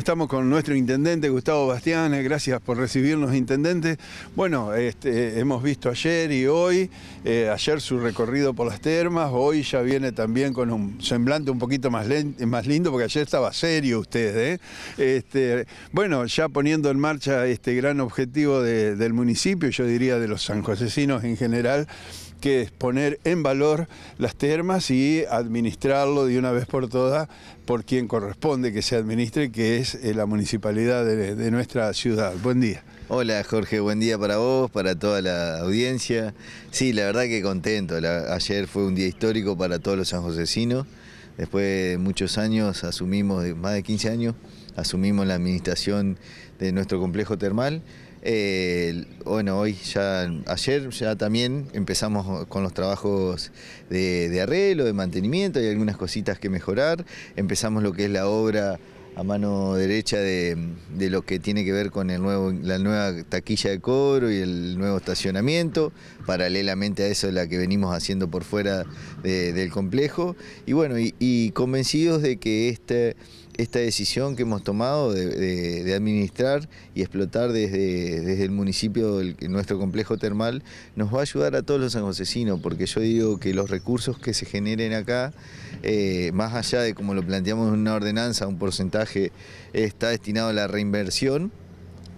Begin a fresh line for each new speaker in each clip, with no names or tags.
Estamos con nuestro intendente Gustavo Bastián, gracias por recibirnos, intendente. Bueno, este, hemos visto ayer y hoy, eh, ayer su recorrido por las termas, hoy ya viene también con un semblante un poquito más, más lindo, porque ayer estaba serio usted. ¿eh? Este, bueno, ya poniendo en marcha este gran objetivo del municipio, yo diría de los sanjosecinos en general, que es poner en valor las termas y administrarlo de una vez por todas por quien corresponde que se administre, que es eh, la municipalidad de, nuestra ciudad. Buen día. Hola Jorge, buen día para vos, para
toda la audiencia. Sí, la verdad que contento. ayer fue un día histórico para todos los sanjosecinos. Después de muchos años, asumimos, más de 15 años, asumimos la administración de nuestro complejo termal eh, bueno, hoy ya, ayer ya también empezamos con los trabajos de, arreglo, de mantenimiento, hay algunas cositas que mejorar. Empezamos lo que es la obra a mano derecha de, lo que tiene que ver con el nuevo, la nueva taquilla de coro y el nuevo estacionamiento, paralelamente a eso la que venimos haciendo por fuera del complejo. Y bueno, y convencidos de que este esta decisión que hemos tomado de, administrar y explotar desde, el municipio nuestro complejo termal nos va a ayudar a todos los sanjosecinos, porque yo digo que los recursos que se generen acá, eh, más allá de como lo planteamos en una ordenanza, un porcentaje está destinado a la reinversión,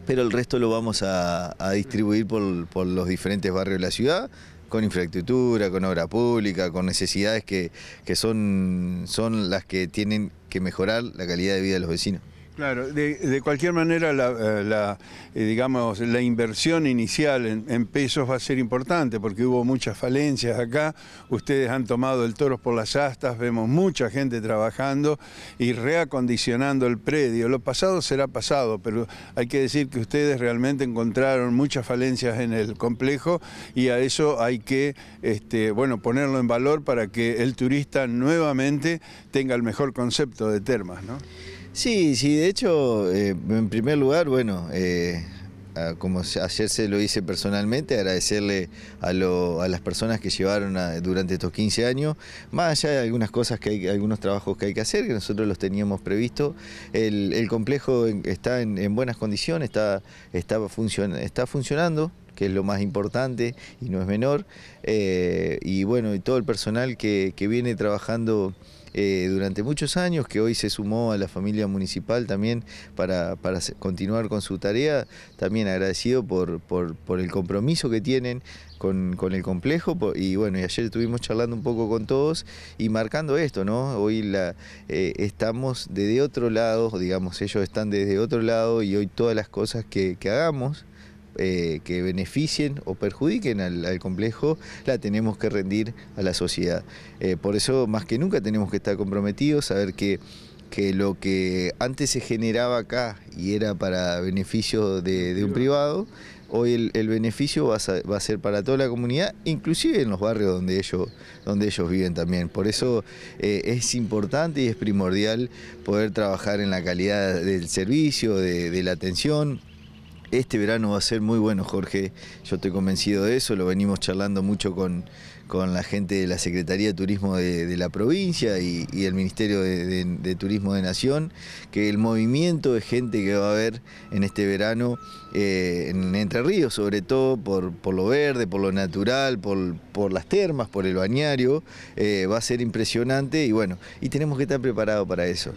pero el resto lo vamos a, distribuir por los diferentes barrios de la ciudad, con infraestructura, con obra pública, con necesidades que, son las que tienen que mejorar la calidad de vida de los vecinos.
Claro, de, cualquier manera, la, eh, eh, digamos, la inversión inicial en, pesos va a ser importante porque hubo muchas falencias acá, ustedes han tomado el toro por las astas, vemos mucha gente trabajando y reacondicionando el predio. Lo pasado será pasado, pero hay que decir que ustedes realmente encontraron muchas falencias en el complejo y a eso hay que este, bueno, ponerlo en valor para que el turista nuevamente tenga el mejor concepto de termas. ¿no? Sí, sí, de
hecho, eh, en primer lugar, bueno, eh, como ayer se lo hice personalmente, agradecerle a, lo, a las personas que llevaron durante estos 15 años, más allá de algunas cosas que hay, algunos trabajos que hay que hacer, que nosotros los teníamos previsto, el, complejo está en, buenas condiciones, está, está, está funcionando, que es lo más importante y no es menor, eh, y bueno, y todo el personal que, viene trabajando eh, durante muchos años, que hoy se sumó a la familia municipal también para, continuar con su tarea, también agradecido por, por, el compromiso que tienen con, el complejo y bueno, y ayer estuvimos charlando un poco con todos y marcando esto, ¿no? Hoy eh, estamos desde otro lado, digamos, ellos están desde otro lado y hoy todas las cosas que, que hagamos eh, que beneficien o perjudiquen al, complejo, la tenemos que rendir a la sociedad. Eh, por eso, más que nunca, tenemos que estar comprometidos, saber que que lo que antes se generaba acá y era para beneficio de, un privado, hoy el, beneficio va a, ser para toda la comunidad, inclusive en los barrios donde ellos, donde ellos viven también. Por eso eh, es importante y es primordial poder trabajar en la calidad del servicio, de la atención. Este verano va a ser muy bueno, Jorge. Yo estoy convencido de eso. Lo venimos charlando mucho con, la gente de la Secretaría de Turismo de, la provincia y, el Ministerio de, Turismo de Nación, que el movimiento de gente que va a haber en este verano eh, en Entre Ríos, sobre todo por, lo verde, por lo natural, por, por las termas, por el bañario, eh, va a ser impresionante y bueno, y tenemos que estar preparados para eso.